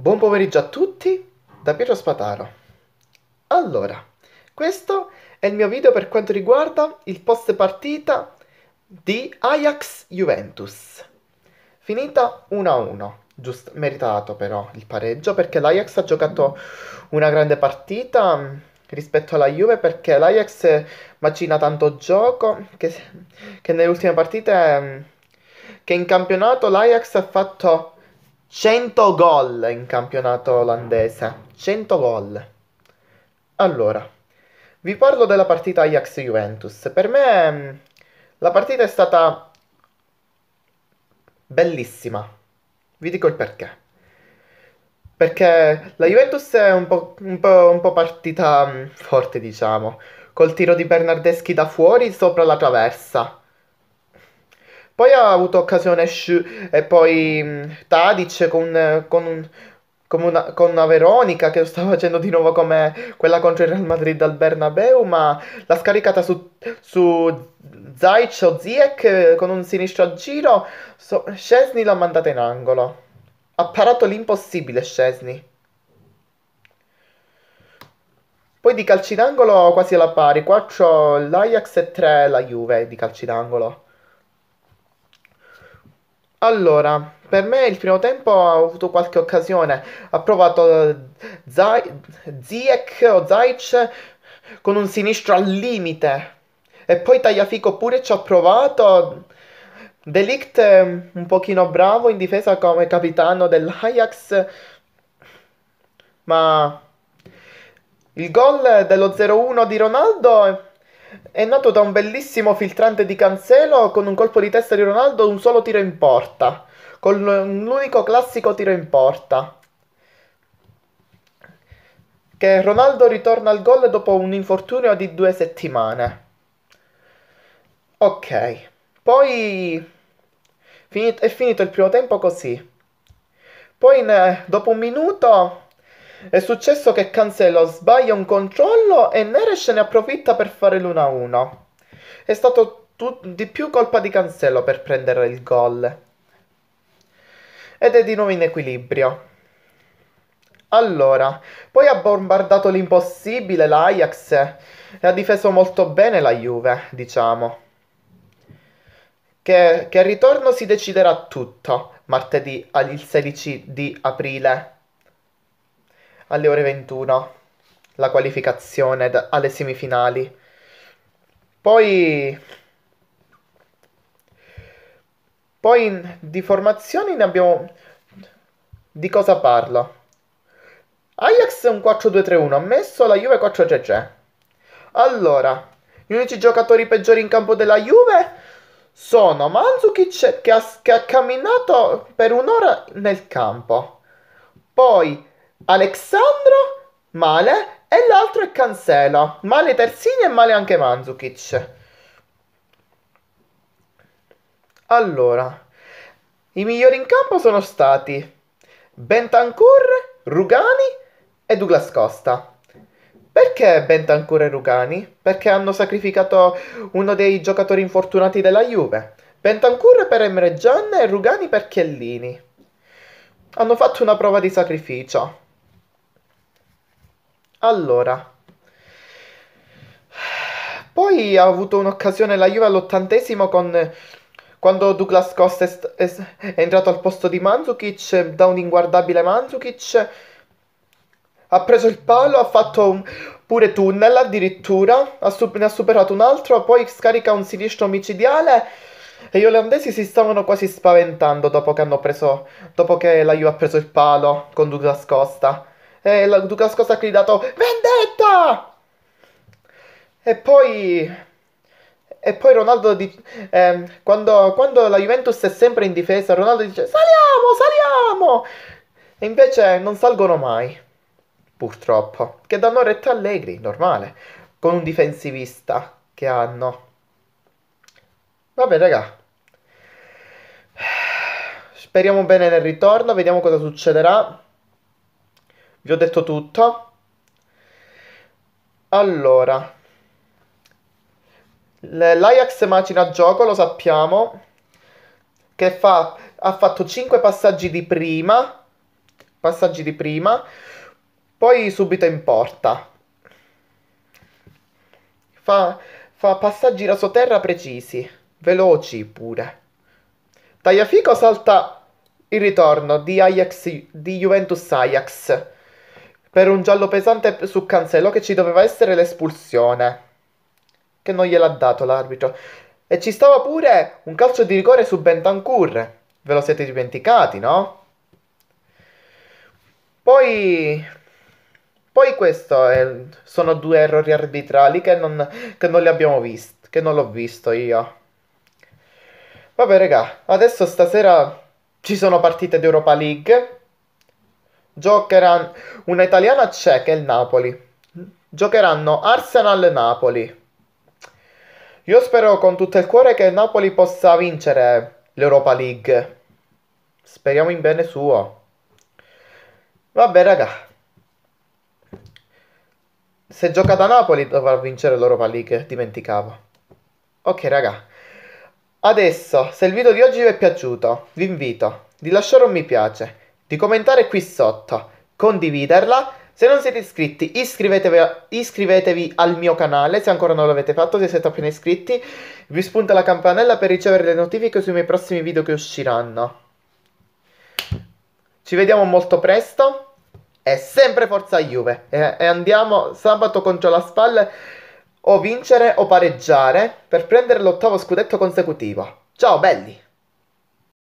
Buon pomeriggio a tutti da Piero Spataro. Allora, questo è il mio video per quanto riguarda il post partita di Ajax-Juventus. Finita 1-1, giusto, meritato però il pareggio perché l'Ajax ha giocato una grande partita mm, rispetto alla Juve perché l'Ajax macina tanto gioco che, che nelle ultime partite mm, che in campionato l'Ajax ha fatto 100 gol in campionato olandese. 100 gol. Allora, vi parlo della partita Ajax-Juventus. Per me mm, la partita è stata bellissima. Vi dico il perché. Perché la Juventus è un po', un po', un po partita mm, forte, diciamo. Col tiro di Bernardeschi da fuori sopra la traversa poi ha avuto occasione Shu e poi mm, Tadic con, con con una, con una, Veronica che lo sta facendo di nuovo come quella contro il Real Madrid al Bernabeu, ma l'ha scaricata su, su Zajc o Ziek eh, con un sinistro a giro, so, Scesni l'ha mandata in angolo. Ha parato l'impossibile Scesni. Poi di calci d'angolo quasi alla pari, 4 l'Ajax e 3 la Juve di calci d'angolo. Allora, per me il primo tempo ho avuto qualche occasione. Ha provato eh, Zai- Ziek o Zaic con un sinistro al limite. E poi Tagliafico pure ci ha provato. Delict un pochino bravo in difesa come capitano dell'Ajax. Ma il gol dello 0-1 di Ronaldo è nato da un bellissimo filtrante di Cancelo con un colpo di testa di Ronaldo, un solo tiro in porta, con l'unico classico tiro in porta. Che Ronaldo ritorna al gol dopo un infortunio di due settimane. Ok, poi è finito il primo tempo così. Poi dopo un minuto è successo che Cancelo sbaglia un controllo e Neres ne approfitta per fare l'1-1. È stato tu- di più colpa di Cancelo per prendere il gol. Ed è di nuovo in equilibrio. Allora, poi ha bombardato l'impossibile l'Ajax e ha difeso molto bene la Juve, diciamo. Che, che al ritorno si deciderà tutto, martedì il 16 di aprile alle ore 21 la qualificazione d- alle semifinali. Poi, poi in, di formazioni ne abbiamo... Di cosa parlo? Ajax è un 4-2-3-1, ammesso la Juve 4 3 Allora, gli unici giocatori peggiori in campo della Juve sono Mandzukic che ha, che ha camminato per un'ora nel campo. Poi Alexandro, male e l'altro è Cancela. Male Terzini e male anche Manzukic. Allora, i migliori in campo sono stati Bentancur, Rugani e Douglas Costa. Perché Bentancur e Rugani? Perché hanno sacrificato uno dei giocatori infortunati della Juve. Bentancur per Emre Can e Rugani per Chiellini. Hanno fatto una prova di sacrificio. Allora, poi ha avuto un'occasione la Juve all'ottantesimo con... Quando Douglas Costa è, st- è entrato al posto di Mandzukic, da un inguardabile Mandzukic, ha preso il palo, ha fatto un, pure tunnel addirittura, ha su- ne ha superato un altro, poi scarica un sinistro omicidiale e gli olandesi si stavano quasi spaventando dopo che, preso, dopo che la Juve ha preso il palo con Douglas Costa eh, la Ducas cosa ha gridato vendetta e poi e poi Ronaldo di, eh, quando, quando, la Juventus è sempre in difesa Ronaldo dice saliamo saliamo e invece non salgono mai purtroppo che danno retta Allegri normale con un difensivista che hanno vabbè raga speriamo bene nel ritorno vediamo cosa succederà vi ho detto tutto. Allora, l'Ajax macina gioco, lo sappiamo, che fa, ha fatto 5 passaggi di prima, passaggi di prima, poi subito in porta. Fa, fa passaggi rasoterra precisi, veloci pure. Tagliafico salta il ritorno di, Ajax, di Juventus Ajax per un giallo pesante su Cancelo che ci doveva essere l'espulsione, che non gliel'ha dato l'arbitro. E ci stava pure un calcio di rigore su Bentancur, ve lo siete dimenticati, no? Poi, poi questi sono due errori arbitrali che non, che non li abbiamo visti, che non l'ho visto io. Vabbè, raga, adesso stasera ci sono partite di Europa League giocheranno una italiana c'è che è il Napoli. Giocheranno Arsenal-Napoli. Io spero con tutto il cuore che il Napoli possa vincere l'Europa League. Speriamo in bene suo. Vabbè, raga. Se gioca da Napoli dovrà vincere l'Europa League, dimenticavo. Ok, raga. Adesso, se il video di oggi vi è piaciuto, vi invito di lasciare un mi piace di commentare qui sotto, condividerla. Se non siete iscritti, iscrivetevi, iscrivetevi, al mio canale se ancora non l'avete fatto, se siete appena iscritti. Vi spunta la campanella per ricevere le notifiche sui miei prossimi video che usciranno. Ci vediamo molto presto. E sempre forza Juve. E, e andiamo sabato contro la spalla o vincere o pareggiare per prendere l'ottavo scudetto consecutivo. Ciao belli!